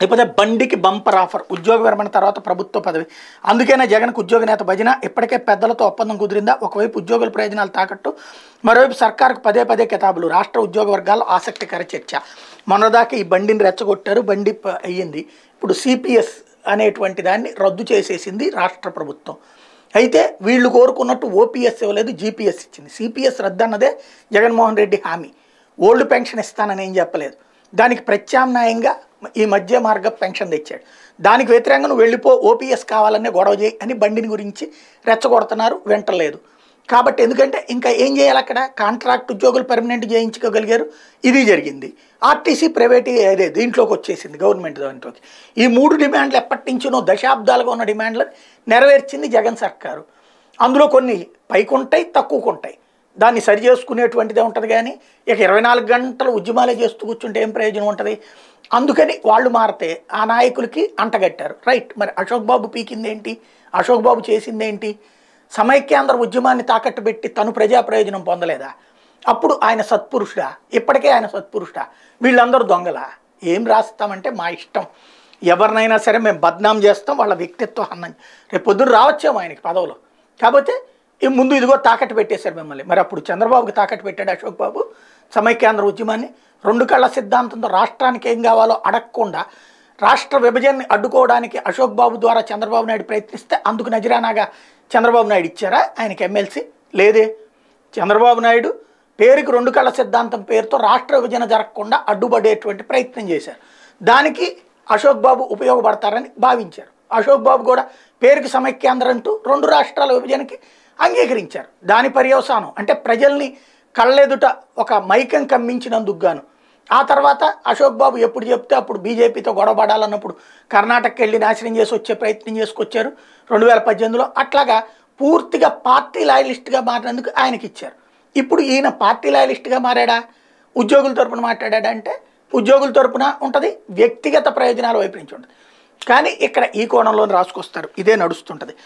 లేకపోతే బండికి bumper offer ఉద్యోగ విరమణ తర్వాత ప్రభుత్వ పదవి అందుకనే జగన్కు ఉద్యోగ నేత భజన ఇప్పటికే పెద్దలతో ఒప్పందం కుదిరిందా ఒకవైపు ఉద్యోగుల ప్రయోజనాలు తాకట్టు మరోవైపు సర్కార్కు పదే పదే కితాబులు రాష్ట్ర ఉద్యోగ వర్గాల్లో ఆసక్తికర చర్చ మొన్నదాకా ఈ బండిని రెచ్చగొట్టారు బండి అయ్యింది ఇప్పుడు సిపిఎస్ అనేటువంటి దాన్ని రద్దు చేసేసింది రాష్ట్ర ప్రభుత్వం అయితే వీళ్ళు కోరుకున్నట్టు ఓపీఎస్ ఇవ్వలేదు జీపీఎస్ ఇచ్చింది సిపిఎస్ రద్దు అన్నదే జగన్మోహన్ రెడ్డి హామీ ఓల్డ్ పెన్షన్ ఇస్తానని ఏం చెప్పలేదు దానికి ప్రత్యామ్నాయంగా ఈ మధ్య మార్గ పెన్షన్ తెచ్చాడు దానికి వ్యతిరేకంగా నువ్వు వెళ్ళిపో ఓపీఎస్ కావాలనే గొడవ చేయి అని బండిని గురించి రెచ్చగొడుతున్నారు వెంటలేదు కాబట్టి ఎందుకంటే ఇంకా ఏం చేయాలి అక్కడ కాంట్రాక్ట్ ఉద్యోగులు పర్మనెంట్ చేయించుకోగలిగారు ఇది జరిగింది ఆర్టీసీ ప్రైవేట్ అదే దీంట్లోకి వచ్చేసింది గవర్నమెంట్ దాంట్లోకి ఈ మూడు డిమాండ్లు ఎప్పటి నుంచినో దశాబ్దాలుగా ఉన్న డిమాండ్లు నెరవేర్చింది జగన్ సర్కారు అందులో కొన్ని పైకుంటాయి ఉంటాయి దాన్ని సరి చేసుకునేటువంటిదే ఉంటుంది కానీ ఇక ఇరవై నాలుగు గంటలు ఉద్యమాలే చేస్తూ కూర్చుంటే ఏం ప్రయోజనం ఉంటుంది అందుకని వాళ్ళు మారితే ఆ నాయకులకి అంటగట్టారు రైట్ మరి అశోక్ బాబు పీకిందేంటి అశోక్ బాబు చేసిందేంటి సమైక్యాంధ్ర ఉద్యమాన్ని తాకట్టు పెట్టి తను ప్రజా ప్రయోజనం పొందలేదా అప్పుడు ఆయన సత్పురుషుడా ఇప్పటికే ఆయన సత్పురుషుడా వీళ్ళందరూ దొంగల ఏం రాస్తామంటే మా ఇష్టం ఎవరినైనా సరే మేము బద్నాం చేస్తాం వాళ్ళ వ్యక్తిత్వం అన్నం రేపు పొద్దున్న రావచ్చాము ఆయనకి పదవులు కాకపోతే ముందు ఇదిగో తాకట్టు పెట్టేశారు మిమ్మల్ని మరి అప్పుడు చంద్రబాబుకి తాకట్టు పెట్టాడు అశోక్ బాబు సమైక్యాంధ్ర ఉద్యమాన్ని రెండు కళ్ళ సిద్ధాంతంతో రాష్ట్రానికి ఏం కావాలో అడగకుండా రాష్ట్ర విభజనని అడ్డుకోవడానికి అశోక్ బాబు ద్వారా చంద్రబాబు నాయుడు ప్రయత్నిస్తే అందుకు నజరానాగా చంద్రబాబు నాయుడు ఇచ్చారా ఆయనకి ఎమ్మెల్సీ లేదే చంద్రబాబు నాయుడు పేరుకి రెండు కళ్ళ సిద్ధాంతం పేరుతో రాష్ట్ర విభజన జరగకుండా అడ్డుపడేటువంటి ప్రయత్నం చేశారు దానికి అశోక్ బాబు ఉపయోగపడతారని భావించారు అశోక్ బాబు కూడా పేరుకి సమైక్యాంధ్ర అంటూ రెండు రాష్ట్రాల విభజనకి అంగీకరించారు దాని పర్యవసానం అంటే ప్రజల్ని కళ్ళెదుట ఒక మైకం కమ్మించినందుకు గాను ఆ తర్వాత అశోక్ బాబు ఎప్పుడు చెప్తే అప్పుడు బీజేపీతో గొడవపడాలన్నప్పుడు కర్ణాటకకి వెళ్ళి నాశనం చేసి వచ్చే ప్రయత్నం చేసుకొచ్చారు రెండు వేల పద్దెనిమిదిలో అట్లాగా పూర్తిగా పార్టీ లాయలిస్ట్గా మారినందుకు ఆయనకి ఇచ్చారు ఇప్పుడు ఈయన పార్టీ లాయలిస్ట్గా మారాడా ఉద్యోగుల తరపున మాట్లాడా అంటే ఉద్యోగుల తరపున ఉంటుంది వ్యక్తిగత ప్రయోజనాల వైపు నుంచి ఉంటుంది కానీ ఇక్కడ ఈ కోణంలో రాసుకొస్తారు ఇదే నడుస్తుంటుంది